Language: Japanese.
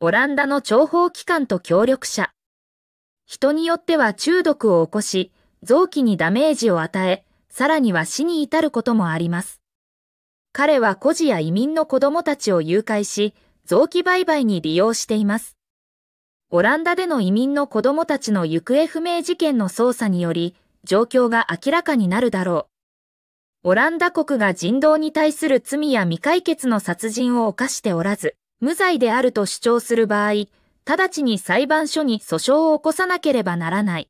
オランダの諜報機関と協力者。人によっては中毒を起こし、臓器にダメージを与え、さらには死に至ることもあります。彼は孤児や移民の子供たちを誘拐し、臓器売買に利用しています。オランダでの移民の子供たちの行方不明事件の捜査により、状況が明らかになるだろう。オランダ国が人道に対する罪や未解決の殺人を犯しておらず、無罪であると主張する場合、直ちに裁判所に訴訟を起こさなければならない。